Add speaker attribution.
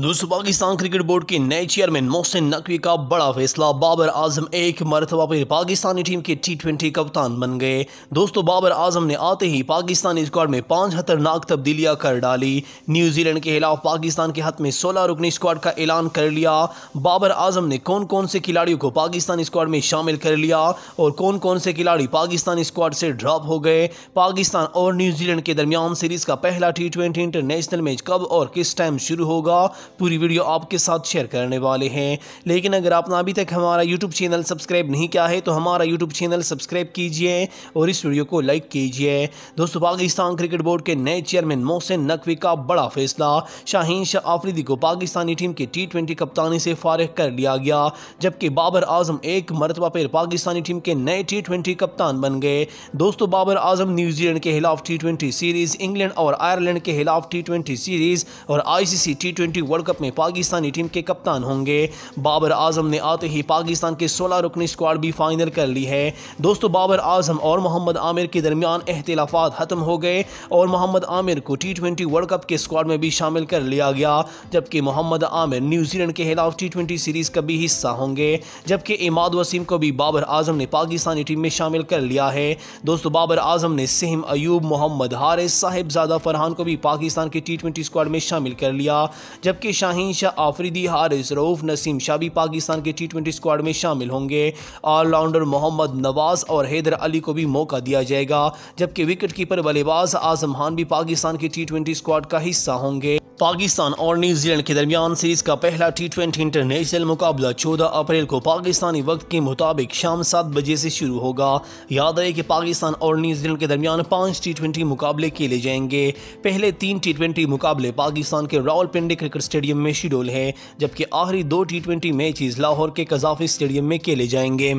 Speaker 1: दोस्तों Pakistan cricket board के नए चेयरमैन मोहसिन नकवी का बड़ा फैसला बाबर आजम एक मरतबा फिर पाकिस्तानी टीम के टी ट्वेंटी कप्तान बन गए दोस्तों बाबर आजम ने आते ही पाकिस्तानी स्क्वाड में पांच खतरनाक तब्दीलियां कर डाली न्यूजीलैंड के खिलाफ पाकिस्तान के हाथ में सोलह रुकनी स्क्वाड का ऐलान कर लिया बाबर आजम ने कौन कौन से खिलाड़ियों को पाकिस्तानी स्क्वाड में शामिल कर लिया और कौन कौन से खिलाड़ी पाकिस्तानी स्क्वाड से ड्रॉप हो गए पाकिस्तान और न्यूजीलैंड के दरमियान सीरीज का पहला टी इंटरनेशनल मैच कब और किस टाइम शुरू होगा पूरी वीडियो आपके साथ शेयर करने वाले हैं लेकिन अगर आपने अभी तक हमारा यूट्यूब चैनल सब्सक्राइब नहीं किया है तो हमारा यूट्यूब चैनल सब्सक्राइब कीजिए और इस वीडियो को लाइक कीजिए दोस्तों पाकिस्तान क्रिकेट बोर्ड के नए चेयरमैन मोहसिन नकवी का बड़ा फैसला शाहीन शाह आफरीदी को पाकिस्तानी टीम के टी कप्तानी से फारग कर लिया गया जबकि बाबर आजम एक मरतबा पर पाकिस्तानी टीम के नए टी कप्तान बन गए दोस्तों बाबर आजम न्यूजीलैंड के खिलाफ टी सीरीज इंग्लैंड और आयरलैंड के खिलाफ टी सीरीज और ICC T twenty world Cup में पाकिस्तानी टीम के कप्तान होंगे बाबर आजम ने आते ही पाकिस्तान के सोलह रुकनी स्क्वाड भी फाइनल कर ली है दोस्तों बाबर आजम और मोहम्मद आमिर के दरमियान अख्तिलाफ़ा ख़त्म हो गए और मोहम्मद आमिर को टी ट्वेंटी वर्ल्ड कप के स्क्वाड में भी शामिल कर लिया गया जबकि मोहम्मद आमिर न्यूजीलैंड के खिलाफ टी ट्वेंटी सीरीज़ का भी हिस्सा होंगे जबकि इमाद वसीम को भी बाबर आजम ने पाकिस्तानी टीम में शामिल कर लिया है दोस्तों बाबर आजम ने सिम अयूब मोहम्मद हारिस साहिबजादा फरहान को भी पाकिस्तान के टी ट्वेंटी स्क्वाड में शामिल कर लिया जबकि जबकि शाहीन शाह आफरीदी हारिस रऊफ नसीम शाह भी पाकिस्तान के टी ट्वेंटी स्क्वाड में शामिल होंगे ऑलराउंडर मोहम्मद नवाज और हैदर अली को भी मौका दिया जाएगा जबकि विकेट कीपर बल्लेबाज आजम खान भी पाकिस्तान के टी ट्वेंटी स्क्वाड का हिस्सा होंगे पाकिस्तान और न्यूजीलैंड के दरमियान सीरीज का पहला टी ट्वेंटी इंटरनेशनल मुकाबला 14 अप्रैल को पाकिस्तानी वक्त के मुताबिक शाम सात बजे से शुरू होगा याद रहे कि पाकिस्तान और न्यूजीलैंड के दरमियान पांच टी ट्वेंटी मुकाबले खेले जाएंगे पहले तीन टी ट्वेंटी मुकाबले पाकिस्तान के रावलपिंडी क्रिकेट स्टेडियम में शेड्यूल है जबकि आखिरी दो टी ट्वेंटी मैचेज लाहौर के कजाफी स्टेडियम में खेले जाएंगे